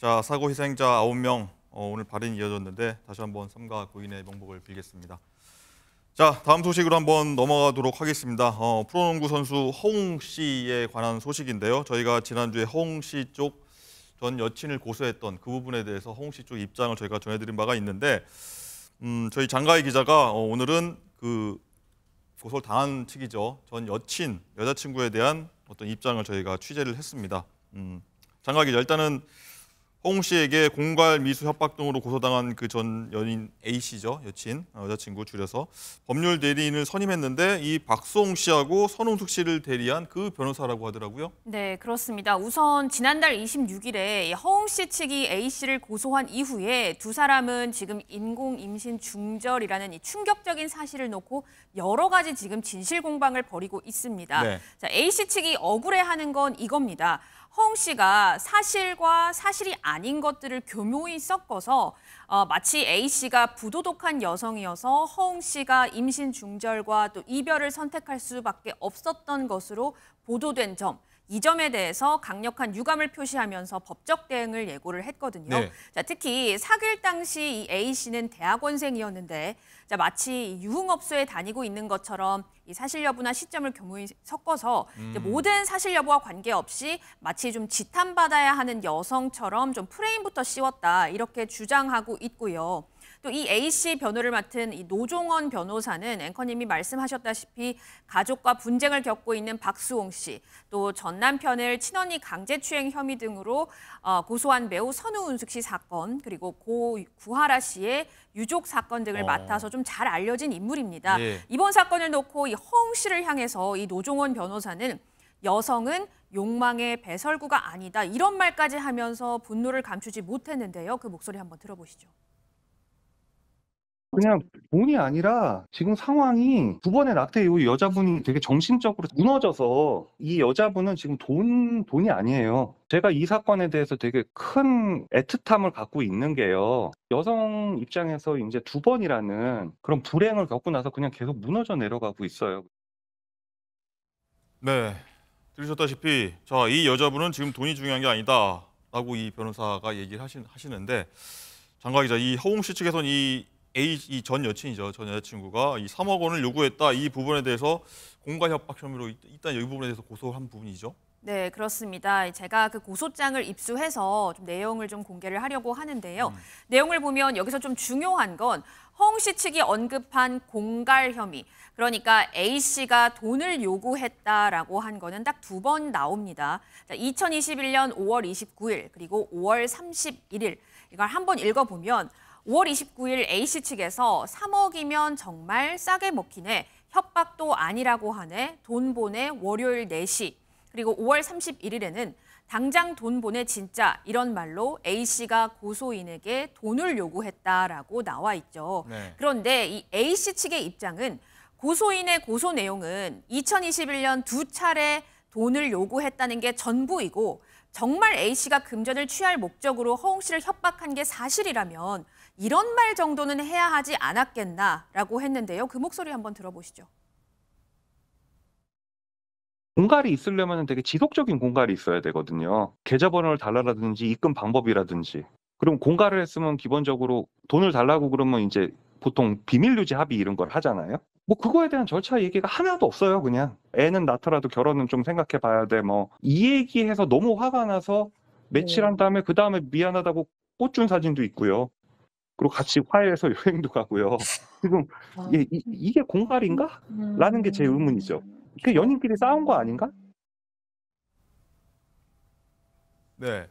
자 사고 희생자 9명 어, 오늘 발인 이어졌는데 다시 한번 삼가 고인의 명복을 빌겠습니다. 자 다음 소식으로 한번 넘어가도록 하겠습니다. 어, 프로농구 선수 허웅 씨에 관한 소식인데요. 저희가 지난주에 허웅 씨 쪽 전 여친을 고소했던 그 부분에 대해서 허웅 씨 쪽 입장을 저희가 전해드린 바가 있는데 음, 저희 장가희 기자가 어, 오늘은 그 고소를 당한 측이죠. 전 여친, 여자친구에 대한 어떤 입장을 저희가 취재를 했습니다. 음, 장가희 기자 일단은 허웅 씨에게 공갈 미수 협박 등으로 고소당한 그 전 연인 A 씨죠 여친 어, 여자친구 줄여서 법률 대리인을 선임했는데 이 박소홍 씨하고 선홍숙 씨를 대리한 그 변호사라고 하더라고요. 네 그렇습니다. 우선 지난달 26일에 허웅 씨 측이 A 씨를 고소한 이후에 두 사람은 지금 인공 임신 중절이라는 이 충격적인 사실을 놓고 여러 가지 지금 진실 공방을 벌이고 있습니다. 네. 자, A 씨 측이 억울해하는 건 이겁니다. 허웅 씨가 사실과 사실이 아닌 것들을 교묘히 섞어서 어, 마치 A 씨가 부도덕한 여성이어서 허웅 씨가 임신 중절과 또 이별을 선택할 수밖에 없었던 것으로 보도된 점이 점에 대해서 강력한 유감을 표시하면서 법적 대응을 예고를 했거든요. 네. 자, 특히 사귈 당시 이 A 씨는 대학원생이었는데 자, 마치 유흥업소에 다니고 있는 것처럼 이 사실 여부나 시점을 교묘히 섞어서 음. 모든 사실 여부와 관계없이 마치 좀 지탄받아야 하는 여성처럼 좀 프레임부터 씌웠다 이렇게 주장하고 있고요. 또이 A 씨 변호를 맡은 이 노종원 변호사는 앵커님이 말씀하셨다시피 가족과 분쟁을 겪고 있는 박수홍 씨, 또 전 남편을 친언니 강제추행 혐의 등으로 어, 고소한 매우 선우은숙 씨 사건 그리고 고 구하라 씨의 유족 사건 등을 어. 맡아서 좀 잘 알려진 인물입니다. 예. 이번 사건을 놓고 이허 씨를 향해서 이 노종원 변호사는 여성은 욕망의 배설구가 아니다 이런 말까지 하면서 분노를 감추지 못했는데요. 그 목소리 한번 들어보시죠. 그냥 돈이 아니라 지금 상황이 두 번의 낙태 이후 여자분이 되게 정신적으로 무너져서 이 여자분은 지금 돈, 돈이 아니에요. 제가 이 사건에 대해서 되게 큰 애틋함을 갖고 있는 게요. 여성 입장에서 이제 두 번이라는 그런 불행을 겪고 나서 그냥 계속 무너져 내려가고 있어요. 네. 들으셨다시피 자, 이 여자분은 지금 돈이 중요한 게 아니다라고 이 변호사가 얘기를 하시, 는데 장과 기자 이 허웅 씨 측에서는 이 A 이전 여친이죠. 전 여자친구가 이 3억 원을 요구했다. 이 부분에 대해서 공과 협박 혐의로 일단 이 부분에 대해서 고소한 부분이죠. 네, 그렇습니다. 제가 그 고소장을 입수해서 좀 내용을 좀 공개를 하려고 하는데요. 음. 내용을 보면 여기서 좀 중요한 건 허웅 씨 측이 언급한 공갈 혐의. 그러니까 A 씨가 돈을 요구했다라고 한 거는 딱 두 번 나옵니다. 자, 2021년 5월 29일 그리고 5월 31일. 이걸 한번 읽어보면 5월 29일 A씨 측에서 3억이면 정말 싸게 먹히네. 협박도 아니라고 하네. 돈 보내 월요일 4시. 그리고 5월 31일에는 당장 돈 보내 진짜 이런 말로 A 씨가 고소인에게 돈을 요구했다라고 나와 있죠. 네. 그런데 이 A 씨 측의 입장은 고소인의 고소 내용은 2021년 두 차례 돈을 요구했다는 게 전부이고 정말 A 씨가 금전을 취할 목적으로 허웅 씨를 협박한 게 사실이라면 이런 말 정도는 해야 하지 않았겠나라고 했는데요. 그 목소리 한번 들어보시죠. 공갈이 있으려면 되게 지속적인 공갈이 있어야 되거든요. 계좌번호를 달라라든지 입금 방법이라든지. 그럼 공갈을 했으면 기본적으로 돈을 달라고 그러면 이제 보통 비밀 유지 합의 이런 걸 하잖아요. 뭐 그거에 대한 절차 얘기가 하나도 없어요, 그냥. 애는 낳더라도 결혼은 좀 생각해 봐야 돼. 뭐 이 얘기해서 너무 화가 나서 며칠 네. 한 다음에 그 다음에 미안하다고 꽃 준 사진도 있고요. 그리고 같이 화해해서 여행도 가고요. 지금 아. 예, 이, 음. 게 공갈인가? 라는 게 제 의문이죠. 음. 그 연인끼리 싸운 거 아닌가? 네.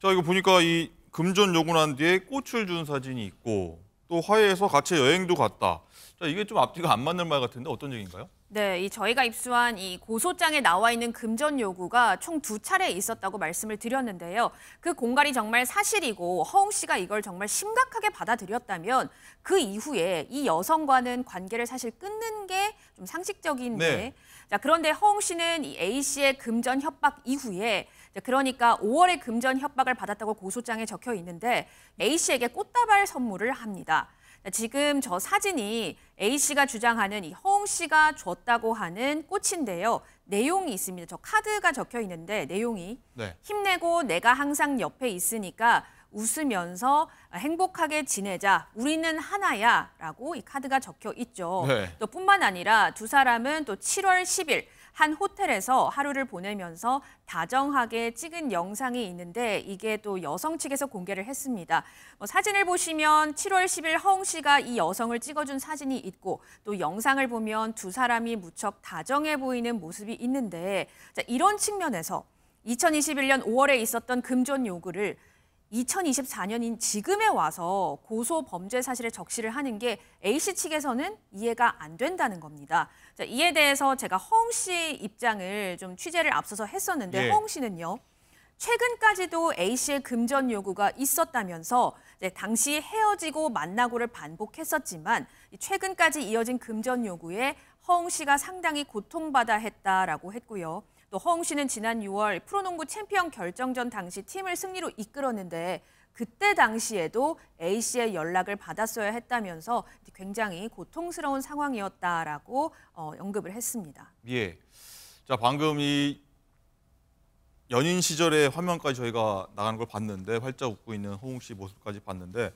자, 이거 보니까 이 금전 요구난 뒤에 꽃을 준 사진이 있고 또 화해해서 같이 여행도 갔다. 자, 이게 좀 앞뒤가 안 맞는 말 같은데 어떤 얘기인가요? 네, 이 저희가 입수한 이 고소장에 나와 있는 금전 요구가 총 두 차례 있었다고 말씀을 드렸는데요. 그 공갈이 정말 사실이고 허웅 씨가 이걸 정말 심각하게 받아들였다면 그 이후에 이 여성과는 관계를 사실 끊는 게 좀 상식적인데 네. 자, 그런데 허웅 씨는 이 A 씨의 금전 협박 이후에 그러니까 5월에 금전 협박을 받았다고 고소장에 적혀 있는데 A 씨에게 꽃다발 선물을 합니다. 지금 저 사진이 A 씨가 주장하는 이 허웅 씨가 줬다고 하는 꽃인데요. 내용이 있습니다. 저 카드가 적혀 있는데 내용이 네. 힘내고 내가 항상 옆에 있으니까 웃으면서 행복하게 지내자. 우리는 하나야라고 이 카드가 적혀 있죠. 네. 또 뿐만 아니라 두 사람은 또 7월 10일 한 호텔에서 하루를 보내면서 다정하게 찍은 영상이 있는데 이게 또 여성 측에서 공개를 했습니다. 뭐 사진을 보시면 7월 10일 허웅 씨가 이 여성을 찍어준 사진이 있고 또 영상을 보면 두 사람이 무척 다정해 보이는 모습이 있는데 자, 이런 측면에서 2021년 5월에 있었던 금전 요구를 2024년인 지금에 와서 고소 범죄 사실에 적시를 하는 게 A씨 측에서는 이해가 안 된다는 겁니다. 자, 이에 대해서 제가 허웅 씨 입장을 좀 취재를 앞서서 했었는데 예. 허웅 씨는요. 최근까지도 A씨의 금전 요구가 있었다면서 당시 헤어지고 만나고를 반복했었지만 최근까지 이어진 금전 요구에 허웅 씨가 상당히 고통받아 했다라고 했고요. 또 허웅 씨는 지난 6월 프로농구 챔피언 결정전 당시 팀을 승리로 이끌었는데 그때 당시에도 A 씨의 연락을 받았어야 했다면서 굉장히 고통스러운 상황이었다라고 어, 언급을 했습니다. 예. 자 방금 이 연인 시절의 화면까지 저희가 나가걸 봤는데 활짝 웃고 있는 허웅 씨 모습까지 봤는데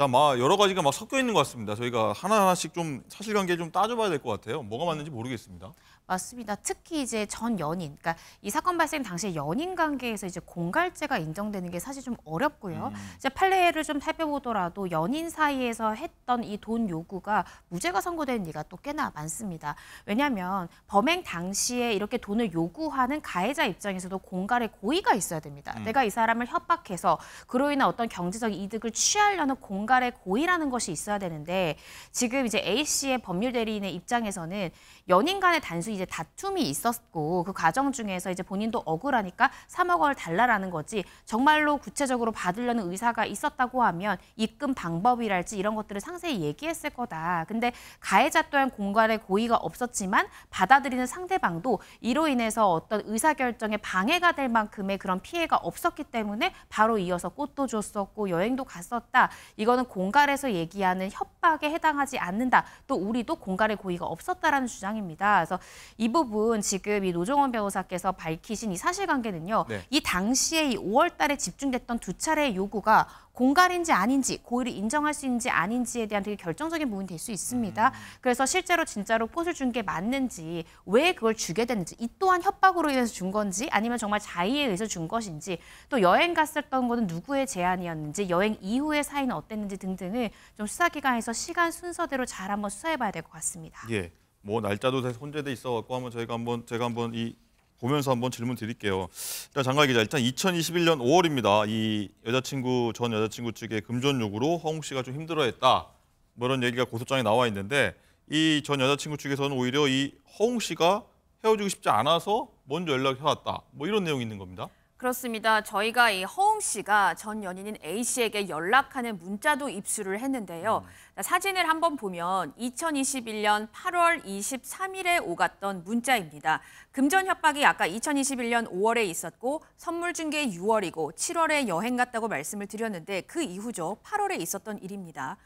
자, 막 여러 가지가 막 섞여 있는 것 같습니다. 저희가 하나하나씩 좀 사실관계 좀 따져봐야 될 것 같아요. 뭐가 네. 맞는지 모르겠습니다. 맞습니다. 특히 이제 전 연인, 그러니까 이 사건 발생 당시에 연인 관계에서 이제 공갈죄가 인정되는 게 사실 좀 어렵고요. 음. 이제 판례를 좀 살펴보더라도 연인 사이에서 했던 이 돈 요구가 무죄가 선고된 이가 또 꽤나 많습니다. 왜냐하면 범행 당시에 이렇게 돈을 요구하는 가해자 입장에서도 공갈의 고의가 있어야 됩니다. 음. 내가 이 사람을 협박해서 그로 인한 어떤 경제적 이득을 취하려는 공 뭔갈의 고의라는 것이 있어야 되는데 지금 이제 A 씨의 법률 대리인의 입장에서는 연인 간의 단순 이제 다툼이 있었고 그 과정 중에서 이제 본인도 억울하니까 3억 원을 달라라는 거지 정말로 구체적으로 받으려는 의사가 있었다고 하면 입금 방법이랄지 이런 것들을 상세히 얘기했을 거다. 근데 가해자 또한 공갈의 고의가 없었지만 받아들이는 상대방도 이로 인해서 어떤 의사결정에 방해가 될 만큼의 그런 피해가 없었기 때문에 바로 이어서 꽃도 줬었고 여행도 갔었다. 이거 이거는 공갈에서 얘기하는 협박에 해당하지 않는다. 또 우리도 공갈의 고의가 없었다라는 주장입니다. 그래서 이 부분 지금 이노종원 변호사께서 밝히신 이 사실관계는요. 네. 이 당시에 이 5월 달에 집중됐던 두 차례의 요구가 공갈인지 아닌지 고의를 인정할 수 있는지 아닌지에 대한 되게 결정적인 부분이 될 수 있습니다. 음. 그래서 실제로 진짜로 꽃을 준 게 맞는지 왜 그걸 주게 됐는지 이 또한 협박으로 인해서 준 건지 아니면 정말 자의에 의해서 준 것인지 또 여행 갔었던 거는 누구의 제안이었는지 여행 이후의 사이는 어땠는지 건지 등등을 좀 수사기관에서 시간 순서대로 잘 한번 수사해봐야 될 것 같습니다. 예, 뭐 날짜도 혼재돼 있어갖고 한번 저희가 한번 제가 한번 이 보면서 한번 질문 드릴게요. 일단 장관 기자, 일단 2021년 5월입니다. 이 여자친구 전 여자친구 측의 금전 요구로 허웅 씨가 좀 힘들어했다. 뭐 이런 얘기가 고소장에 나와 있는데 이 전 여자친구 측에서는 오히려 이 허웅 씨가 헤어지고 싶지 않아서 먼저 연락해 왔다. 뭐 이런 내용이 있는 겁니다. 그렇습니다. 저희가 이 허웅 씨가 전 연인인 A 씨에게 연락하는 문자도 입수를 했는데요. 음. 사진을 한번 보면 2021년 8월 23일에 오갔던 문자입니다. 금전 협박이 아까 2021년 5월에 있었고 선물 중계 6월이고 7월에 여행 갔다고 말씀을 드렸는데 그 이후죠. 8월에 있었던 일입니다.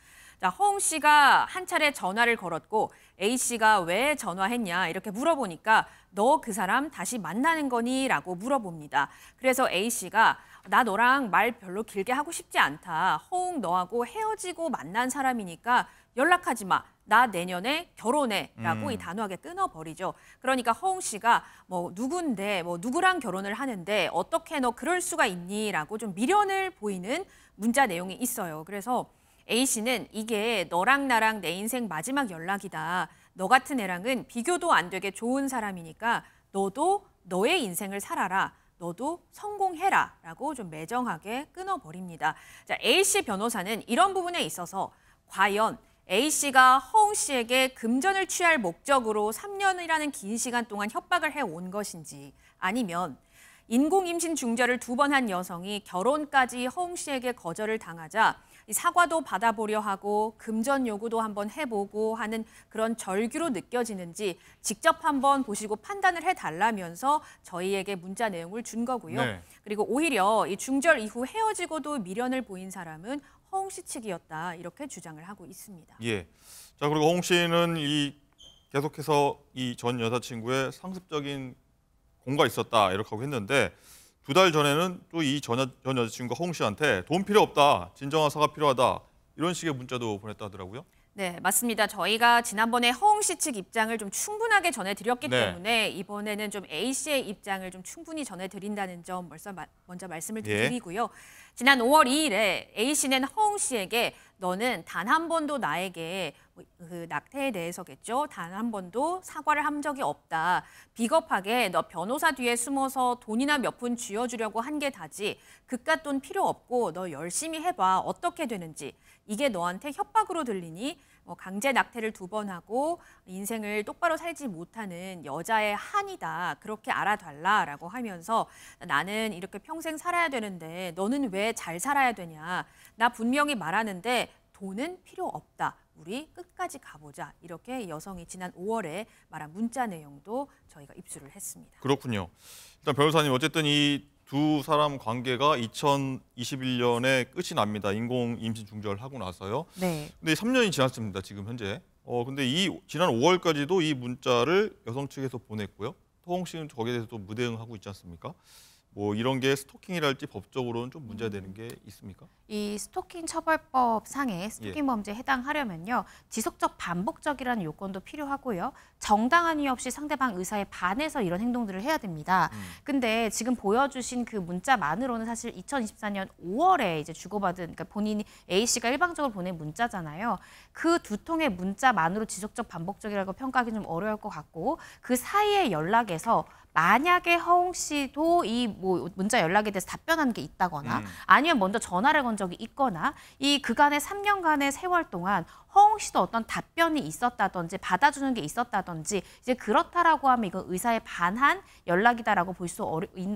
자, 허웅 씨가 한 차례 전화를 걸었고 A 씨가 왜 전화했냐 이렇게 물어보니까 너 그 사람 다시 만나는 거니? 라고 물어봅니다. 그래서 A 씨가 나 너랑 말 별로 길게 하고 싶지 않다. 허웅 너하고 헤어지고 만난 사람이니까 연락하지 마. 나 내년에 결혼해 라고 음. 이 단호하게 끊어버리죠. 그러니까 허웅 씨가 뭐 누군데 뭐 누구랑 결혼을 하는데 어떻게 너 그럴 수가 있니 라고 좀 미련을 보이는 문자 내용이 있어요. 그래서 A씨는 이게 너랑 나랑 내 인생 마지막 연락이다. 너 같은 애랑은 비교도 안 되게 좋은 사람이니까 너도 너의 인생을 살아라. 너도 성공해라. 라고 좀 매정하게 끊어버립니다. 자, A씨 변호사는 이런 부분에 있어서 과연 A씨가 허웅 씨에게 금전을 취할 목적으로 3년이라는 긴 시간 동안 협박을 해온 것인지 아니면 인공임신 중절을 두 번 한 여성이 결혼까지 허웅 씨에게 거절을 당하자 사과도 받아보려 하고 금전 요구도 한번 해보고 하는 그런 절규로 느껴지는지 직접 한번 보시고 판단을 해달라면서 저희에게 문자 내용을 준 거고요. 네. 그리고 오히려 이 중절 이후 헤어지고도 미련을 보인 사람은 허웅 씨 측이었다 이렇게 주장을 하고 있습니다. 예. 자 그리고 허웅 씨는 이 계속해서 이 전 여자친구의 상습적인 공과 있었다 이렇게 하고 했는데 두달 전에는 또 이 전 여자친구가 홍 씨한테 돈 필요 없다, 진정한 사과 필요하다 이런 식의 문자도 보냈다 하더라고요. 네, 맞습니다. 저희가 지난번에 허웅 씨 측 입장을 좀 충분하게 전해드렸기 네. 때문에 이번에는 좀 A 씨의 입장을 좀 충분히 전해드린다는 점 먼저, 먼저 말씀을 예. 드리고요. 예. 지난 5월 2일에 A 씨는 허웅 씨에게 너는 단 한 번도 나에게 그 낙태에 대해서겠죠. 단 한 번도 사과를 한 적이 없다. 비겁하게 너 변호사 뒤에 숨어서 돈이나 몇 푼 쥐어주려고 한 게 다지. 그깟 돈 필요 없고 너 열심히 해봐. 어떻게 되는지. 이게 너한테 협박으로 들리니 뭐 강제 낙태를 두 번 하고 인생을 똑바로 살지 못하는 여자의 한이다. 그렇게 알아달라라고 하면서 나는 이렇게 평생 살아야 되는데 너는 왜 잘 살아야 되냐. 나 분명히 말하는데 돈은 필요 없다. 우리 끝까지 가보자. 이렇게 여성이 지난 5월에 말한 문자 내용도 저희가 입수를 했습니다. 그렇군요. 일단 변호사님 어쨌든 이두 사람 관계가 2021년에 끝이 납니다. 인공 임신 중절하고 나서요. 네. 근데 3년이 지났습니다. 지금 현재. 어 근데 이 지난 5월까지도 이 문자를 여성 측에서 보냈고요. 토홍 씨는 거기에 대해서 또 무대응하고 있지 않습니까? 뭐 이런 게 스토킹이랄지 법적으로는 좀 문제가 되는 게 있습니까? 이 스토킹 처벌법 상에 스토킹 예. 범죄에 해당하려면요. 지속적 반복적이라는 요건도 필요하고요. 정당한 이유 없이 상대방 의사에 반해서 이런 행동들을 해야 됩니다. 음. 근데 지금 보여주신 그 문자만으로는 사실 2024년 5월에 이제 주고받은 그러니까 본인이 A씨가 일방적으로 보낸 문자잖아요. 그 두 통의 문자만으로 지속적 반복적이라고 평가하기 좀 어려울 것 같고 그 사이에 연락에서 만약에 허웅 씨도 이뭐 문자 연락에 대해서 답변한 게 있다거나 음. 아니면 먼저 전화를 건 적이 있거나 이 그간의 3년간의 세월 동안 허웅 씨도 어떤 답변이 있었다든지 받아주는 게 있었다든지 이제 그렇다라고 하면 이건 의사에 반한 연락이다라고 볼 수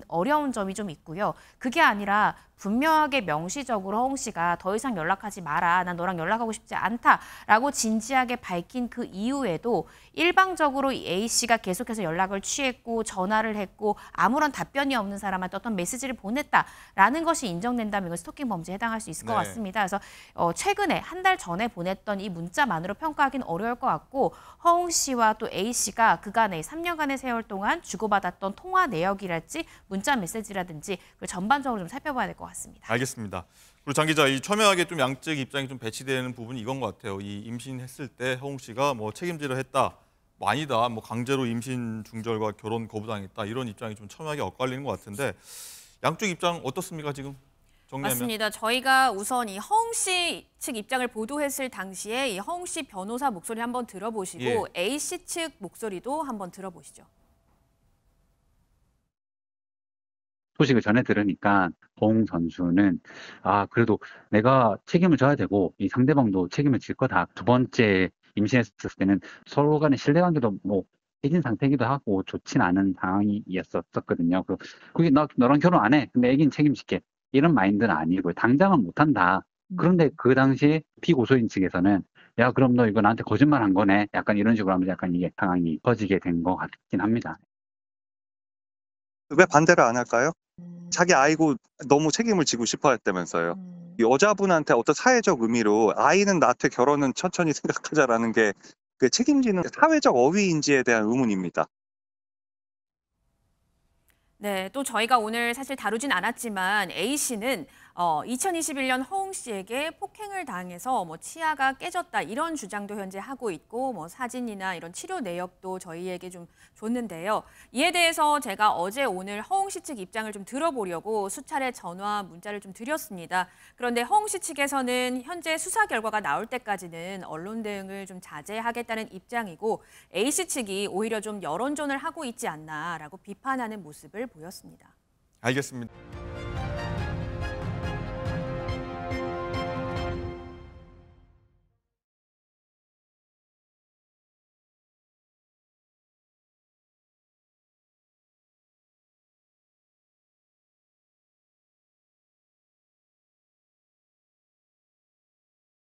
어려운 점이 좀 있고요. 그게 아니라 분명하게 명시적으로 허웅 씨가 더 이상 연락하지 마라. 난 너랑 연락하고 싶지 않다라고 진지하게 밝힌 그 이후에도 일방적으로 A 씨가 계속해서 연락을 취했고 전화를 했고 아무런 답변이 없는 사람한테 어떤 메시지를 보냈다라는 것이 인정된다면 이건 스토킹 범죄에 해당할 수 있을 것 네. 같습니다. 그래서 어, 최근에 한 달 전에 보냈던 이 문자만으로 평가하기는 어려울 것 같고 허웅 씨와 또 A 씨가 그간의 3년간의 세월 동안 주고받았던 통화 내역이랄지 문자 메시지라든지 그걸 전반적으로 좀 살펴봐야 될 것 같습니다. 알겠습니다. 그리고 장 기자, 이 첨예하게 좀 양측 입장이 좀 배치되는 부분이 이건 것 같아요. 이 임신했을 때 허웅 씨가 뭐 책임지려 했다. 뭐 아니다, 뭐 강제로 임신 중절과 결혼 거부당했다 이런 입장이 좀 첨예하게 엇갈리는 것 같은데 양쪽 입장 어떻습니까 지금? 정리하면. 맞습니다. 저희가 우선 이 허웅 씨측 입장을 보도했을 당시에 이 허웅 씨 변호사 목소리 한번 들어보시고 예. A 씨 측 목소리도 한번 들어보시죠. 소식을 전해 들으니까 허웅 선수는 아 그래도 내가 책임을 져야 되고 이 상대방도 책임을 질 거다. 두 번째 임신했을 때는 서로 간의 신뢰관계도 뭐 깨진 상태이기도 하고 좋진 않은 상황이었었거든요. 그리고 그게 나 너랑 결혼 안 해. 근데 애긴 책임질게. 이런 마인드는 아니고 당장은 못한다. 음. 그런데 그 당시 피고소인 측에서는 야 그럼 너 이거 나한테 거짓말 한 거네. 약간 이런 식으로 하면 약간 이게 상황이 커지게 된 것 같긴 합니다. 왜 반대를 안 할까요? 음. 자기 아이고 너무 책임을 지고 싶어 했다면서요. 음. 여자분한테 어떤 사회적 의미로 아이는 나한테 결혼은 천천히 생각하자라는 게 그 책임지는 사회적 어휘인지에 대한 의문입니다. 네, 또 저희가 오늘 사실 다루진 않았지만 A 씨는 어, 2021년 허웅 씨에게 폭행을 당해서 뭐 치아가 깨졌다 이런 주장도 현재 하고 있고 뭐 사진이나 이런 치료 내역도 저희에게 좀 줬는데요. 이에 대해서 제가 어제 오늘 허웅 씨 측 입장을 좀 들어보려고 수차례 전화 문자를 좀 드렸습니다. 그런데 허웅 씨 측에서는 현재 수사 결과가 나올 때까지는 언론 대응을 좀 자제하겠다는 입장이고 A 씨 측이 오히려 좀 여론전을 하고 있지 않나라고 비판하는 모습을 보였습니다. 알겠습니다.